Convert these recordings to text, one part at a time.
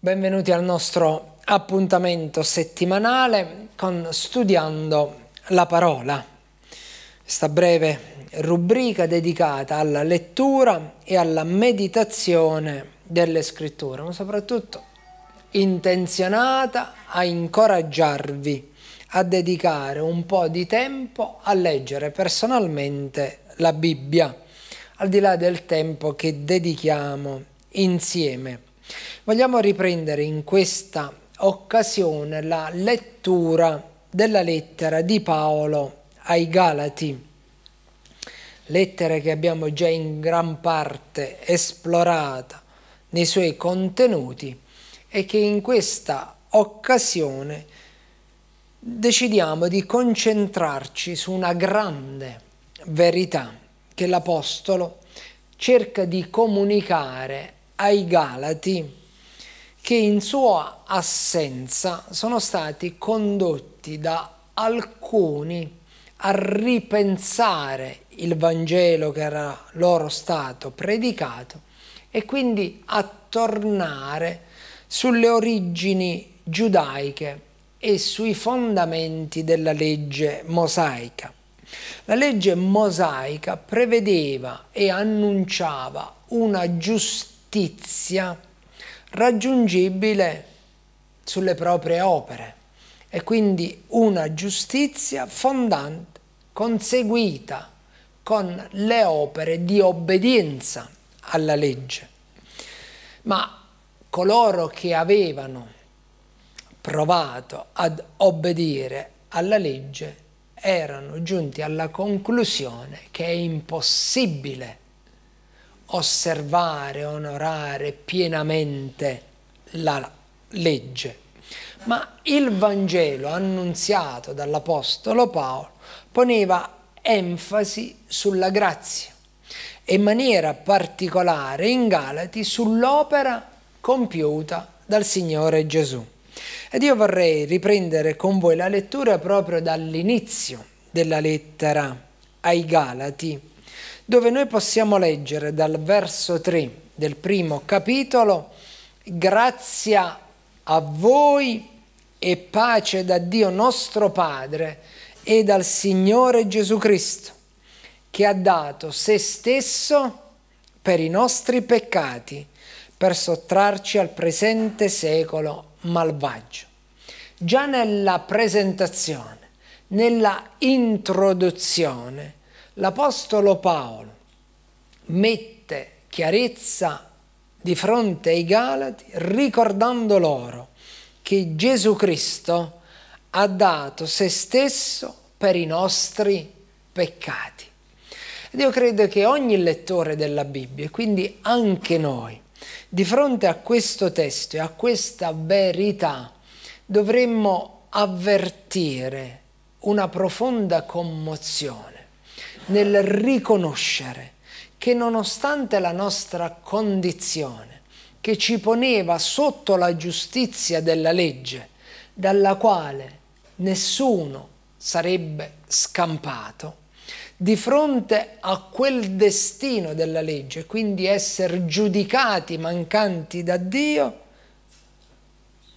Benvenuti al nostro appuntamento settimanale con Studiando la parola, questa breve rubrica dedicata alla lettura e alla meditazione delle scritture, ma soprattutto intenzionata a incoraggiarvi a dedicare un po' di tempo a leggere personalmente la Bibbia, al di là del tempo che dedichiamo insieme Vogliamo riprendere in questa occasione la lettura della lettera di Paolo ai Galati, lettera che abbiamo già in gran parte esplorata nei suoi contenuti e che in questa occasione decidiamo di concentrarci su una grande verità che l'Apostolo cerca di comunicare ai Galati che in sua assenza sono stati condotti da alcuni a ripensare il Vangelo che era loro stato predicato e quindi a tornare sulle origini giudaiche e sui fondamenti della legge mosaica. La legge mosaica prevedeva e annunciava una giustizia giustizia raggiungibile sulle proprie opere e quindi una giustizia fondante, conseguita con le opere di obbedienza alla legge. Ma coloro che avevano provato ad obbedire alla legge erano giunti alla conclusione che è impossibile osservare, onorare pienamente la legge. Ma il Vangelo annunziato dall'Apostolo Paolo poneva enfasi sulla grazia e in maniera particolare in Galati sull'opera compiuta dal Signore Gesù. Ed io vorrei riprendere con voi la lettura proprio dall'inizio della lettera ai Galati dove noi possiamo leggere dal verso 3 del primo capitolo, grazia a voi e pace da Dio nostro Padre e dal Signore Gesù Cristo, che ha dato se stesso per i nostri peccati, per sottrarci al presente secolo malvagio. Già nella presentazione, nella introduzione, L'Apostolo Paolo mette chiarezza di fronte ai Galati ricordando loro che Gesù Cristo ha dato se stesso per i nostri peccati. Ed io credo che ogni lettore della Bibbia, e quindi anche noi, di fronte a questo testo e a questa verità, dovremmo avvertire una profonda commozione nel riconoscere che nonostante la nostra condizione, che ci poneva sotto la giustizia della legge, dalla quale nessuno sarebbe scampato, di fronte a quel destino della legge, quindi essere giudicati mancanti da Dio,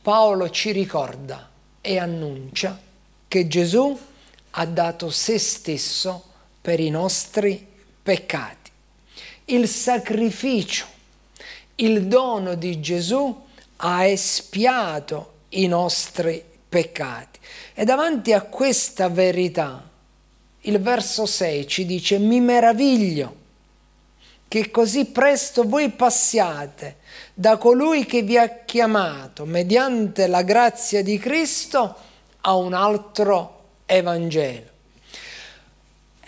Paolo ci ricorda e annuncia che Gesù ha dato se stesso per i nostri peccati. Il sacrificio, il dono di Gesù ha espiato i nostri peccati. E davanti a questa verità, il verso 6 ci dice, mi meraviglio che così presto voi passiate da colui che vi ha chiamato mediante la grazia di Cristo a un altro Evangelo.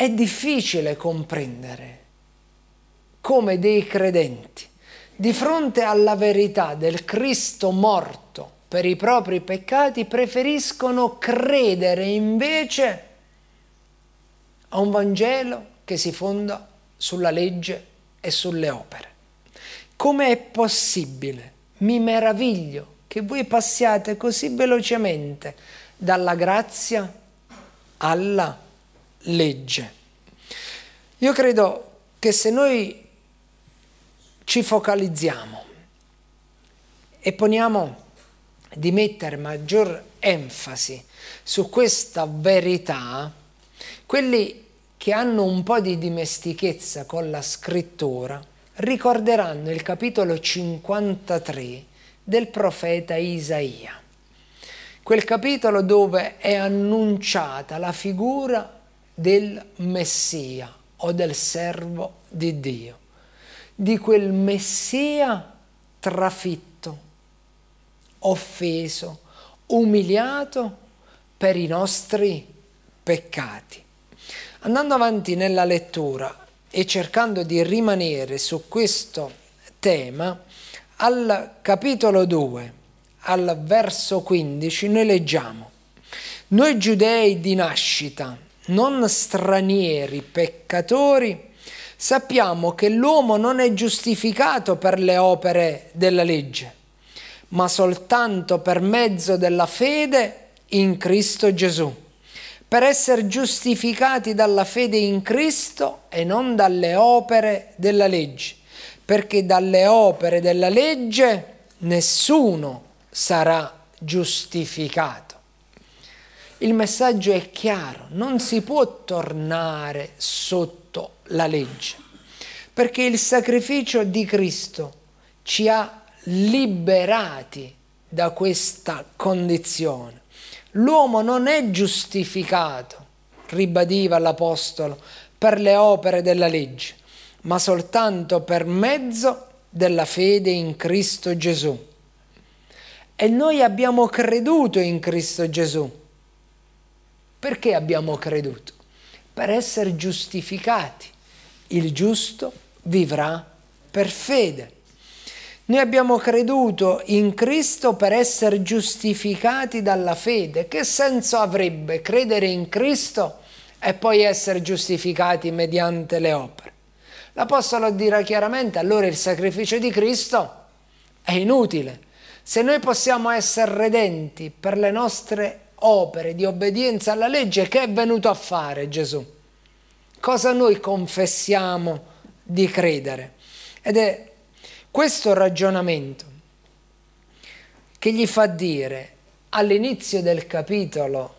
È difficile comprendere come dei credenti, di fronte alla verità del Cristo morto per i propri peccati, preferiscono credere invece a un Vangelo che si fonda sulla legge e sulle opere. Come è possibile? Mi meraviglio che voi passiate così velocemente dalla grazia alla grazia legge. Io credo che se noi ci focalizziamo e poniamo di mettere maggior enfasi su questa verità, quelli che hanno un po' di dimestichezza con la scrittura ricorderanno il capitolo 53 del profeta Isaia, quel capitolo dove è annunciata la figura del Messia o del servo di Dio, di quel Messia trafitto, offeso, umiliato per i nostri peccati. Andando avanti nella lettura e cercando di rimanere su questo tema, al capitolo 2, al verso 15, noi leggiamo, noi giudei di nascita, non stranieri, peccatori, sappiamo che l'uomo non è giustificato per le opere della legge, ma soltanto per mezzo della fede in Cristo Gesù, per essere giustificati dalla fede in Cristo e non dalle opere della legge, perché dalle opere della legge nessuno sarà giustificato. Il messaggio è chiaro, non si può tornare sotto la legge, perché il sacrificio di Cristo ci ha liberati da questa condizione. L'uomo non è giustificato, ribadiva l'Apostolo, per le opere della legge, ma soltanto per mezzo della fede in Cristo Gesù. E noi abbiamo creduto in Cristo Gesù perché abbiamo creduto? Per essere giustificati. Il giusto vivrà per fede. Noi abbiamo creduto in Cristo per essere giustificati dalla fede. Che senso avrebbe credere in Cristo e poi essere giustificati mediante le opere? L'Apostolo dirà chiaramente allora il sacrificio di Cristo è inutile. Se noi possiamo essere redenti per le nostre opere di obbedienza alla legge che è venuto a fare Gesù. Cosa noi confessiamo di credere? Ed è questo ragionamento che gli fa dire all'inizio del capitolo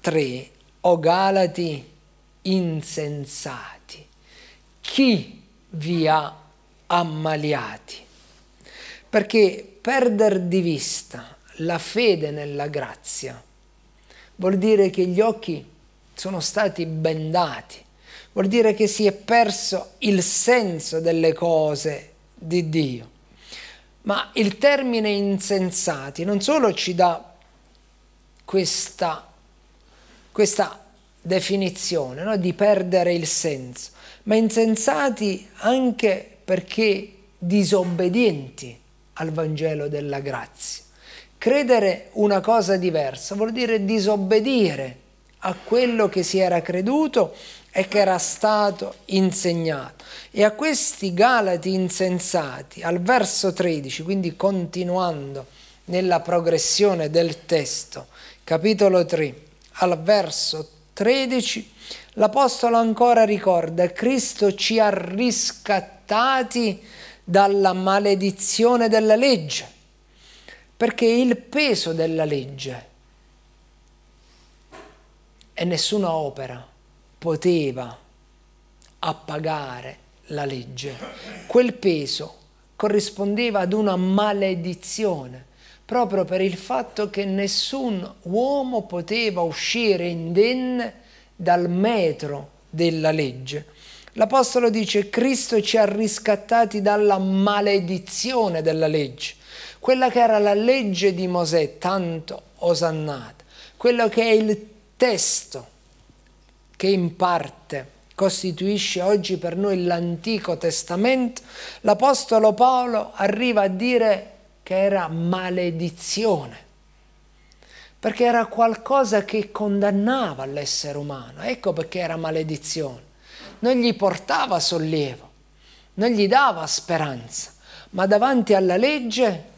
3, o Galati insensati, chi vi ha ammaliati? Perché perdere di vista la fede nella grazia vuol dire che gli occhi sono stati bendati, vuol dire che si è perso il senso delle cose di Dio. Ma il termine insensati non solo ci dà questa, questa definizione no? di perdere il senso, ma insensati anche perché disobbedienti al Vangelo della grazia. Credere una cosa diversa vuol dire disobbedire a quello che si era creduto e che era stato insegnato. E a questi Galati insensati, al verso 13, quindi continuando nella progressione del testo, capitolo 3, al verso 13, l'Apostolo ancora ricorda, Cristo ci ha riscattati dalla maledizione della legge perché il peso della legge e nessuna opera poteva appagare la legge. Quel peso corrispondeva ad una maledizione proprio per il fatto che nessun uomo poteva uscire indenne dal metro della legge. L'Apostolo dice Cristo ci ha riscattati dalla maledizione della legge quella che era la legge di Mosè tanto osannata, quello che è il testo che in parte costituisce oggi per noi l'Antico Testamento, l'Apostolo Paolo arriva a dire che era maledizione, perché era qualcosa che condannava l'essere umano, ecco perché era maledizione, non gli portava sollievo, non gli dava speranza, ma davanti alla legge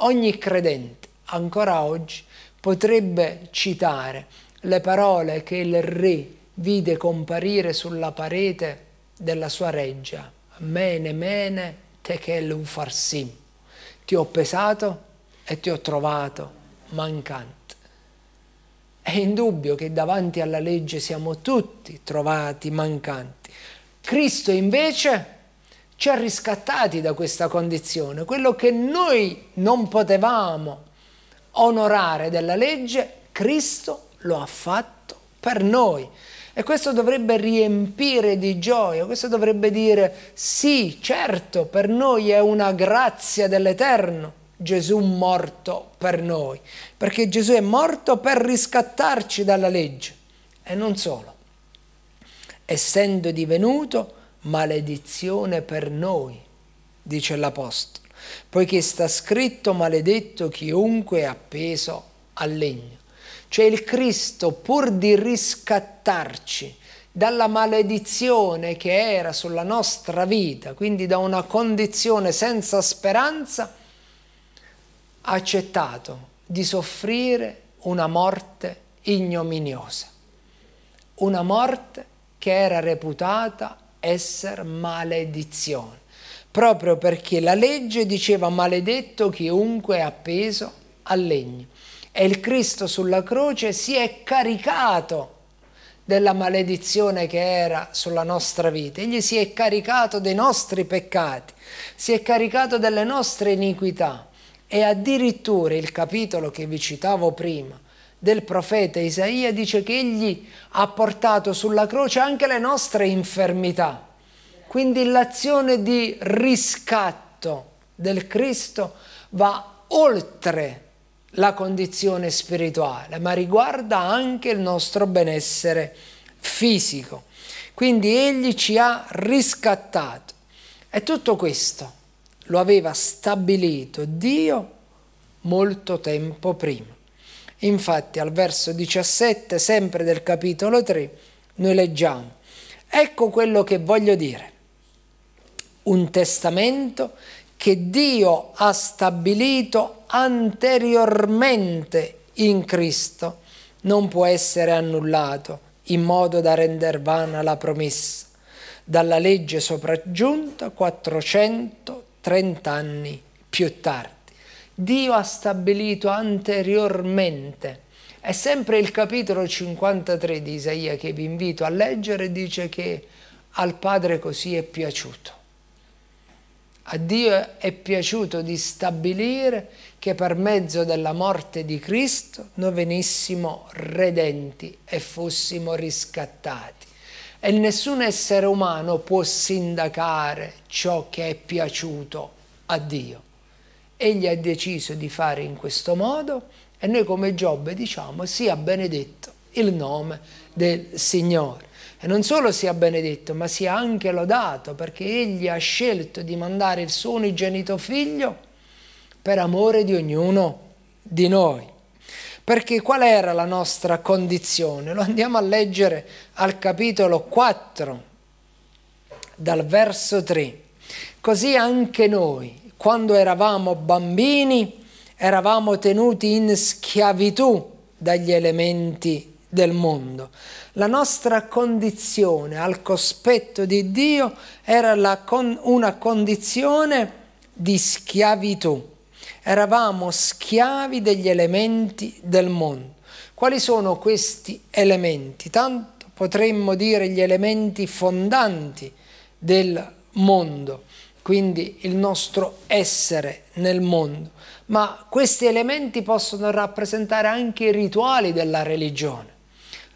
Ogni credente, ancora oggi, potrebbe citare le parole che il re vide comparire sulla parete della sua reggia. Mene, mene, tekel ufarsim. Ti ho pesato e ti ho trovato mancante. È indubbio che davanti alla legge siamo tutti trovati mancanti. Cristo invece ci ha riscattati da questa condizione. Quello che noi non potevamo onorare della legge, Cristo lo ha fatto per noi. E questo dovrebbe riempire di gioia, questo dovrebbe dire sì, certo, per noi è una grazia dell'Eterno Gesù morto per noi, perché Gesù è morto per riscattarci dalla legge. E non solo, essendo divenuto maledizione per noi, dice l'Apostolo, poiché sta scritto maledetto chiunque è appeso al legno. Cioè il Cristo, pur di riscattarci dalla maledizione che era sulla nostra vita, quindi da una condizione senza speranza, ha accettato di soffrire una morte ignominiosa, una morte che era reputata essere maledizione, proprio perché la legge diceva maledetto chiunque è appeso al legno. E il Cristo sulla croce si è caricato della maledizione che era sulla nostra vita, egli si è caricato dei nostri peccati, si è caricato delle nostre iniquità e addirittura il capitolo che vi citavo prima, del profeta Isaia dice che egli ha portato sulla croce anche le nostre infermità. Quindi l'azione di riscatto del Cristo va oltre la condizione spirituale, ma riguarda anche il nostro benessere fisico. Quindi egli ci ha riscattato. E tutto questo lo aveva stabilito Dio molto tempo prima. Infatti al verso 17, sempre del capitolo 3, noi leggiamo, ecco quello che voglio dire, un testamento che Dio ha stabilito anteriormente in Cristo, non può essere annullato in modo da rendere vana la promessa, dalla legge sopraggiunta 430 anni più tardi. Dio ha stabilito anteriormente. È sempre il capitolo 53 di Isaia che vi invito a leggere, dice che al Padre così è piaciuto. A Dio è piaciuto di stabilire che per mezzo della morte di Cristo noi venissimo redenti e fossimo riscattati. E nessun essere umano può sindacare ciò che è piaciuto a Dio. Egli ha deciso di fare in questo modo e noi come Giobbe diciamo sia benedetto il nome del Signore. E non solo sia benedetto, ma sia anche lodato, perché Egli ha scelto di mandare il suo unigenito figlio per amore di ognuno di noi. Perché qual era la nostra condizione? Lo andiamo a leggere al capitolo 4, dal verso 3. Così anche noi, quando eravamo bambini eravamo tenuti in schiavitù dagli elementi del mondo. La nostra condizione al cospetto di Dio era con una condizione di schiavitù. Eravamo schiavi degli elementi del mondo. Quali sono questi elementi? Tanto potremmo dire gli elementi fondanti del mondo quindi il nostro essere nel mondo, ma questi elementi possono rappresentare anche i rituali della religione,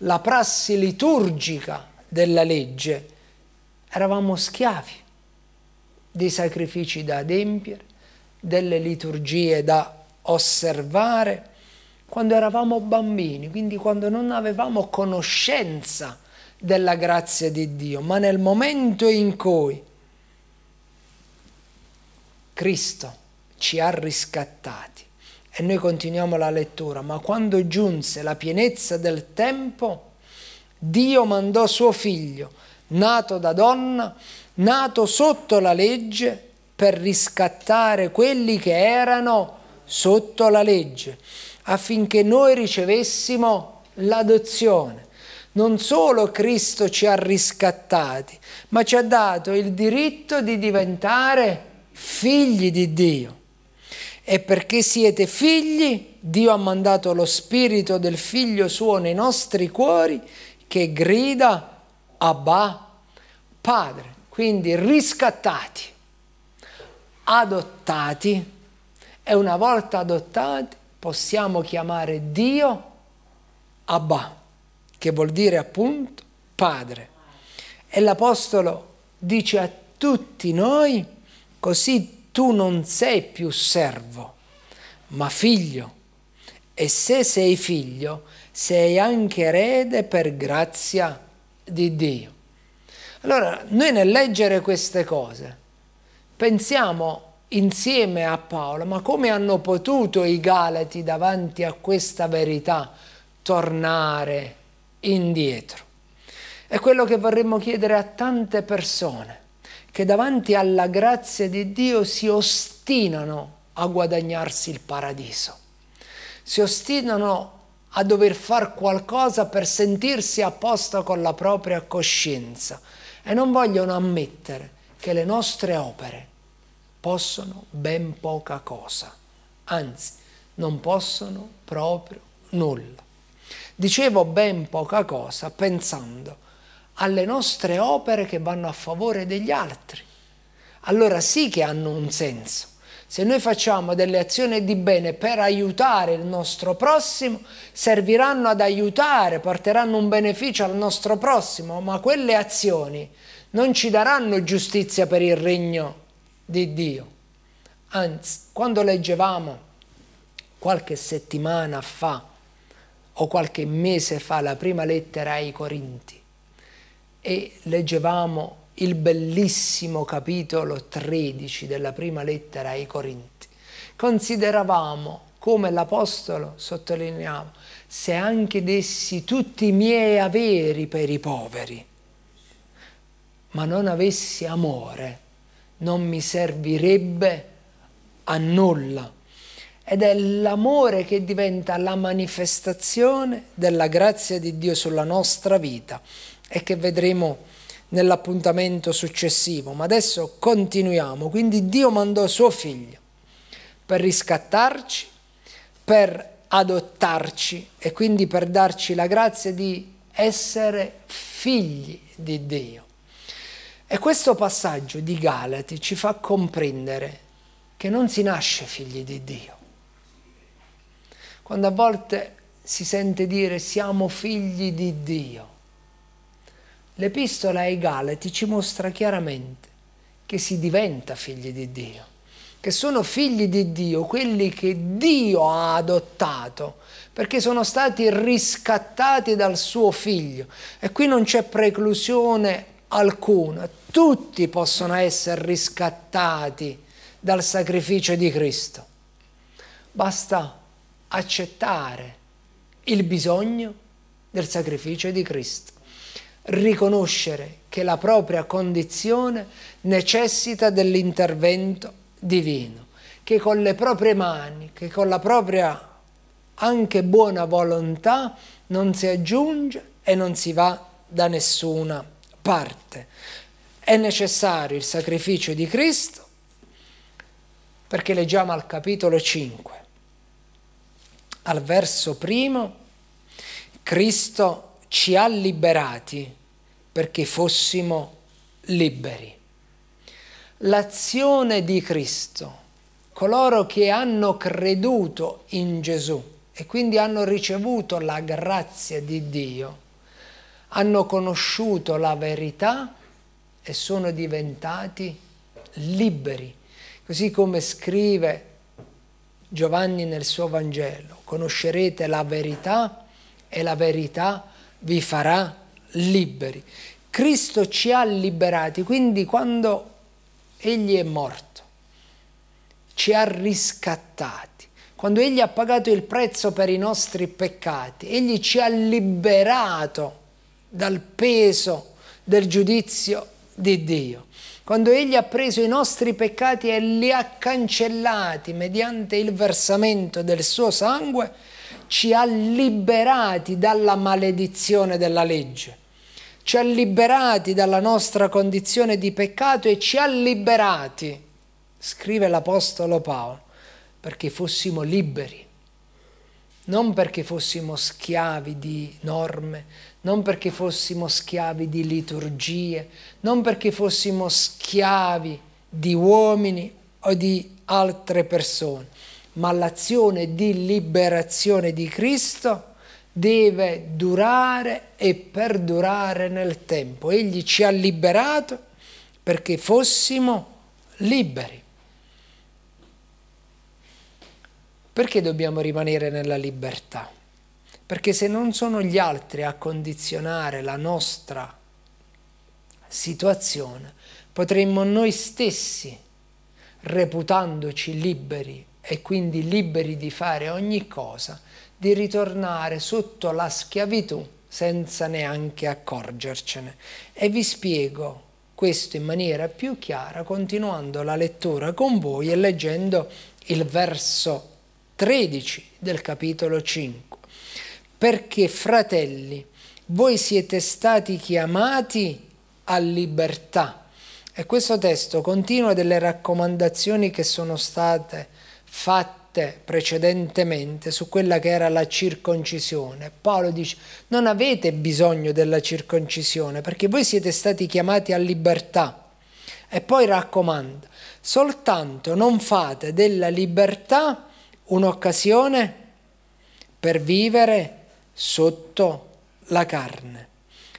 la prassi liturgica della legge. Eravamo schiavi dei sacrifici da adempiere, delle liturgie da osservare, quando eravamo bambini, quindi quando non avevamo conoscenza della grazia di Dio, ma nel momento in cui Cristo ci ha riscattati. E noi continuiamo la lettura, ma quando giunse la pienezza del tempo, Dio mandò suo figlio, nato da donna, nato sotto la legge, per riscattare quelli che erano sotto la legge, affinché noi ricevessimo l'adozione. Non solo Cristo ci ha riscattati, ma ci ha dato il diritto di diventare figli di Dio. E perché siete figli, Dio ha mandato lo spirito del figlio suo nei nostri cuori che grida Abba, Padre. Quindi riscattati, adottati e una volta adottati possiamo chiamare Dio Abba, che vuol dire appunto Padre. E l'Apostolo dice a tutti noi Così tu non sei più servo, ma figlio. E se sei figlio, sei anche erede per grazia di Dio. Allora, noi nel leggere queste cose, pensiamo insieme a Paolo, ma come hanno potuto i Galati davanti a questa verità tornare indietro? È quello che vorremmo chiedere a tante persone che davanti alla grazia di Dio si ostinano a guadagnarsi il paradiso, si ostinano a dover fare qualcosa per sentirsi a posto con la propria coscienza e non vogliono ammettere che le nostre opere possono ben poca cosa, anzi non possono proprio nulla. Dicevo ben poca cosa pensando alle nostre opere che vanno a favore degli altri. Allora sì che hanno un senso. Se noi facciamo delle azioni di bene per aiutare il nostro prossimo, serviranno ad aiutare, porteranno un beneficio al nostro prossimo, ma quelle azioni non ci daranno giustizia per il regno di Dio. Anzi, quando leggevamo qualche settimana fa o qualche mese fa la prima lettera ai Corinti, e leggevamo il bellissimo capitolo 13 della prima lettera ai Corinti, consideravamo come l'Apostolo sottolineava, se anche dessi tutti i miei averi per i poveri, ma non avessi amore, non mi servirebbe a nulla. Ed è l'amore che diventa la manifestazione della grazia di Dio sulla nostra vita e che vedremo nell'appuntamento successivo, ma adesso continuiamo. Quindi Dio mandò suo figlio per riscattarci, per adottarci e quindi per darci la grazia di essere figli di Dio. E questo passaggio di Galati ci fa comprendere che non si nasce figli di Dio. Quando a volte si sente dire siamo figli di Dio, L'epistola ai Galati ci mostra chiaramente che si diventa figli di Dio, che sono figli di Dio quelli che Dio ha adottato, perché sono stati riscattati dal suo figlio. E qui non c'è preclusione alcuna, tutti possono essere riscattati dal sacrificio di Cristo. Basta accettare il bisogno del sacrificio di Cristo riconoscere che la propria condizione necessita dell'intervento divino, che con le proprie mani, che con la propria anche buona volontà non si aggiunge e non si va da nessuna parte. È necessario il sacrificio di Cristo perché leggiamo al capitolo 5, al verso primo, Cristo ci ha liberati perché fossimo liberi. L'azione di Cristo, coloro che hanno creduto in Gesù e quindi hanno ricevuto la grazia di Dio, hanno conosciuto la verità e sono diventati liberi. Così come scrive Giovanni nel suo Vangelo, conoscerete la verità e la verità è vi farà liberi. Cristo ci ha liberati, quindi quando Egli è morto, ci ha riscattati, quando Egli ha pagato il prezzo per i nostri peccati, Egli ci ha liberato dal peso del giudizio di Dio. Quando Egli ha preso i nostri peccati e li ha cancellati mediante il versamento del suo sangue, ci ha liberati dalla maledizione della legge, ci ha liberati dalla nostra condizione di peccato e ci ha liberati, scrive l'Apostolo Paolo, perché fossimo liberi, non perché fossimo schiavi di norme, non perché fossimo schiavi di liturgie, non perché fossimo schiavi di uomini o di altre persone ma l'azione di liberazione di Cristo deve durare e perdurare nel tempo. Egli ci ha liberato perché fossimo liberi. Perché dobbiamo rimanere nella libertà? Perché se non sono gli altri a condizionare la nostra situazione, potremmo noi stessi, reputandoci liberi e quindi liberi di fare ogni cosa, di ritornare sotto la schiavitù senza neanche accorgercene. E vi spiego questo in maniera più chiara continuando la lettura con voi e leggendo il verso 13 del capitolo 5. Perché fratelli, voi siete stati chiamati a libertà. E questo testo continua delle raccomandazioni che sono state fatte precedentemente su quella che era la circoncisione. Paolo dice, non avete bisogno della circoncisione perché voi siete stati chiamati a libertà. E poi raccomanda, soltanto non fate della libertà un'occasione per vivere sotto la carne,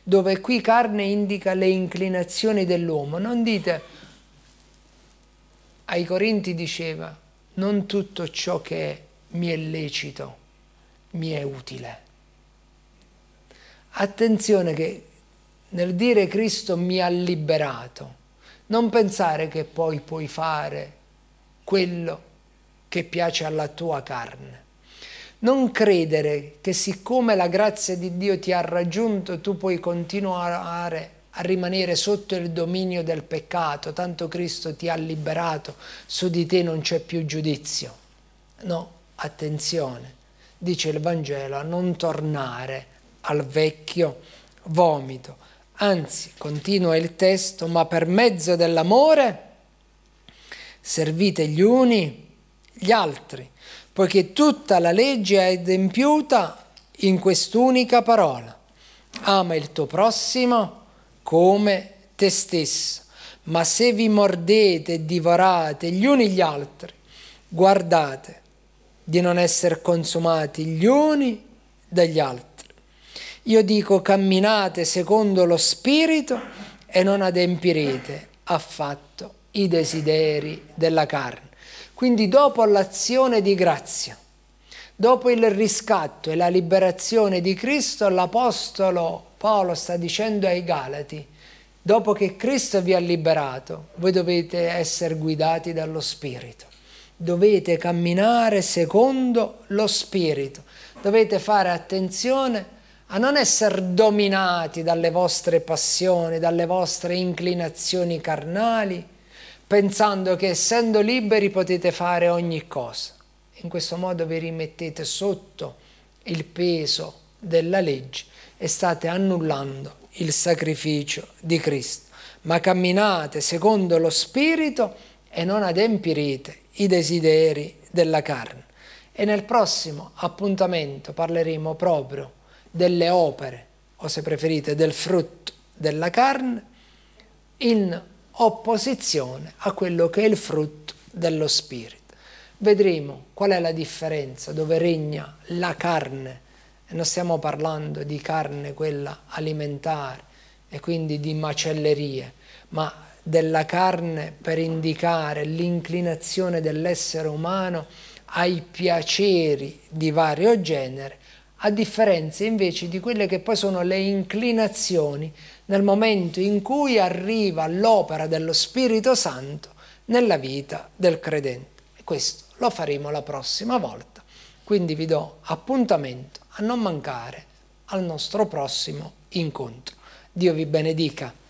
dove qui carne indica le inclinazioni dell'uomo. Non dite, ai Corinti diceva, non tutto ciò che mi è lecito mi è utile. Attenzione che nel dire Cristo mi ha liberato, non pensare che poi puoi fare quello che piace alla tua carne. Non credere che siccome la grazia di Dio ti ha raggiunto tu puoi continuare a rimanere sotto il dominio del peccato, tanto Cristo ti ha liberato, su di te non c'è più giudizio. No, attenzione, dice il Vangelo, a non tornare al vecchio vomito. Anzi, continua il testo, ma per mezzo dell'amore servite gli uni gli altri, poiché tutta la legge è adempiuta in quest'unica parola. Ama il tuo prossimo come te stesso. Ma se vi mordete e divorate gli uni gli altri, guardate di non essere consumati gli uni dagli altri. Io dico camminate secondo lo spirito e non adempirete affatto i desideri della carne. Quindi dopo l'azione di grazia, dopo il riscatto e la liberazione di Cristo, l'Apostolo Paolo sta dicendo ai Galati, dopo che Cristo vi ha liberato, voi dovete essere guidati dallo Spirito, dovete camminare secondo lo Spirito, dovete fare attenzione a non essere dominati dalle vostre passioni, dalle vostre inclinazioni carnali, pensando che essendo liberi potete fare ogni cosa. In questo modo vi rimettete sotto il peso della legge e state annullando il sacrificio di Cristo, ma camminate secondo lo Spirito e non adempirete i desideri della carne. E nel prossimo appuntamento parleremo proprio delle opere, o se preferite del frutto della carne, in opposizione a quello che è il frutto dello Spirito. Vedremo qual è la differenza dove regna la carne non stiamo parlando di carne quella alimentare e quindi di macellerie, ma della carne per indicare l'inclinazione dell'essere umano ai piaceri di vario genere, a differenza invece di quelle che poi sono le inclinazioni nel momento in cui arriva l'opera dello Spirito Santo nella vita del credente. E questo lo faremo la prossima volta. Quindi vi do appuntamento a non mancare al nostro prossimo incontro. Dio vi benedica.